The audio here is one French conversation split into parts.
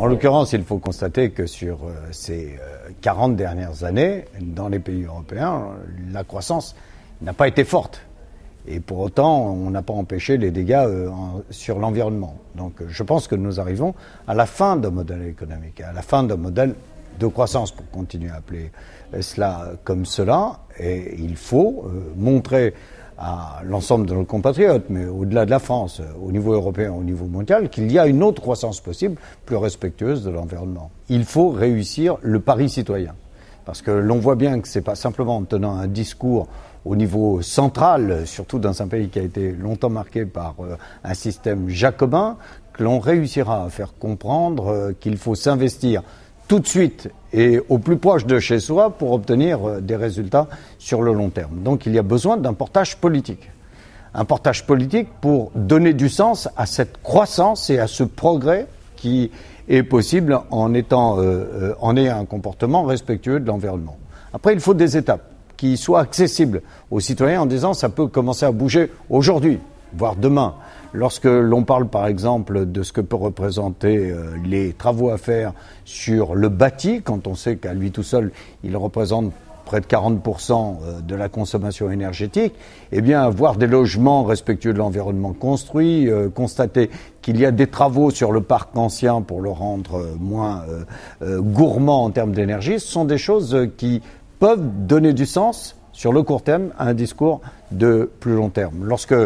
En l'occurrence, il faut constater que sur euh, ces 40 euh, dernières années, dans les pays européens, la croissance n'a pas été forte. Et pour autant, on n'a pas empêché les dégâts euh, sur l'environnement. Donc je pense que nous arrivons à la fin d'un modèle économique, à la fin d'un modèle de croissance, pour continuer à appeler cela comme cela. Et il faut montrer à l'ensemble de nos compatriotes, mais au-delà de la France, euh, au niveau européen, au niveau mondial, qu'il y a une autre croissance possible, plus respectueuse de l'environnement. Il faut réussir le pari citoyen. Parce que l'on voit bien que ce n'est pas simplement en tenant un discours au niveau central, surtout dans un pays qui a été longtemps marqué par euh, un système jacobin, que l'on réussira à faire comprendre euh, qu'il faut s'investir tout de suite et au plus proche de chez soi pour obtenir euh, des résultats sur le long terme. Donc il y a besoin d'un portage politique. Un portage politique pour donner du sens à cette croissance et à ce progrès qui est possible en étant euh, euh, en ayant un comportement respectueux de l'environnement. Après, il faut des étapes qui soient accessibles aux citoyens en disant ça peut commencer à bouger aujourd'hui, voire demain. Lorsque l'on parle par exemple de ce que peuvent représenter euh, les travaux à faire sur le bâti, quand on sait qu'à lui tout seul, il représente près de 40% euh, de la consommation énergétique, eh bien, avoir des logements respectueux de l'environnement construit, euh, constater qu'il y a des travaux sur le parc ancien pour le rendre moins gourmand en termes d'énergie, ce sont des choses qui peuvent donner du sens sur le court terme un discours de plus long terme. Lorsque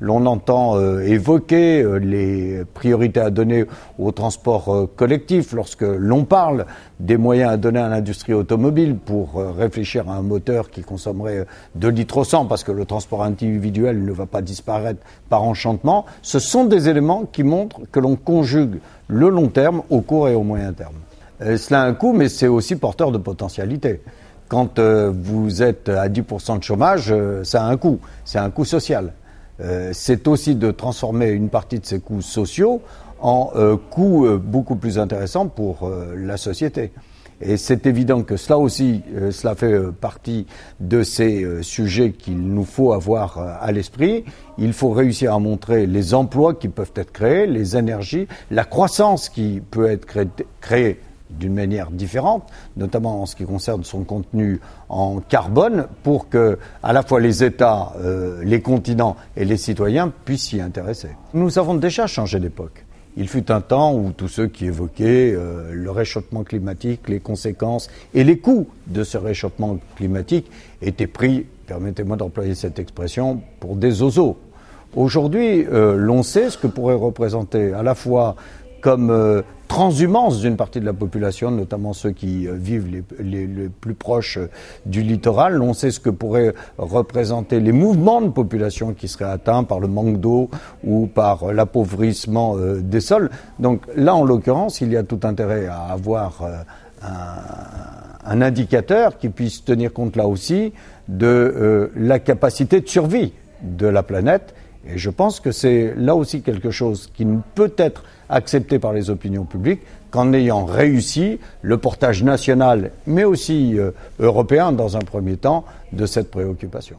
l'on entend euh, évoquer euh, les priorités à donner au transport euh, collectif, lorsque l'on parle des moyens à donner à l'industrie automobile pour réfléchir à un moteur qui consommerait 2 litres au 100 parce que le transport individuel ne va pas disparaître par enchantement, ce sont des éléments qui montrent que l'on conjugue le long terme au court et au moyen terme. cela a un coût, mais c'est aussi porteur de potentialité quand euh, vous êtes à 10% de chômage, euh, ça a un coût, c'est un coût social. Euh, c'est aussi de transformer une partie de ces coûts sociaux en coûts beaucoup plus intéressants pour la société. Et c'est évident que cela aussi, cela fait partie de ces sujets qu'il nous faut avoir à l'esprit. Il faut réussir à montrer les emplois qui peuvent être créés, les énergies, la croissance qui peut être créée d'une manière différente, notamment en ce qui concerne son contenu en carbone, pour que à la fois les États, euh, les continents et les citoyens puissent s'y intéresser. Nous avons déjà changé d'époque. Il fut un temps où tous ceux qui évoquaient euh, le réchauffement climatique, les conséquences et les coûts de ce réchauffement climatique étaient pris, permettez-moi d'employer cette expression, pour des oiseaux. Aujourd'hui, euh, l'on sait ce que pourrait représenter à la fois comme transhumance d'une partie de la population, notamment ceux qui euh, vivent les, plus proches euh, du littoral. On sait ce que pourraient représenter les mouvements de population qui seraient atteints par le manque d'eau ou par euh, l'appauvrissement des sols. Donc là, en l'occurrence, il y a tout intérêt à avoir un, indicateur qui puisse tenir compte là aussi de la capacité de survie de la planète et je pense que c'est là aussi quelque chose qui ne peut être accepté par les opinions publiques qu'en ayant réussi le portage national, mais aussi euh, européen dans un premier temps, de cette préoccupation.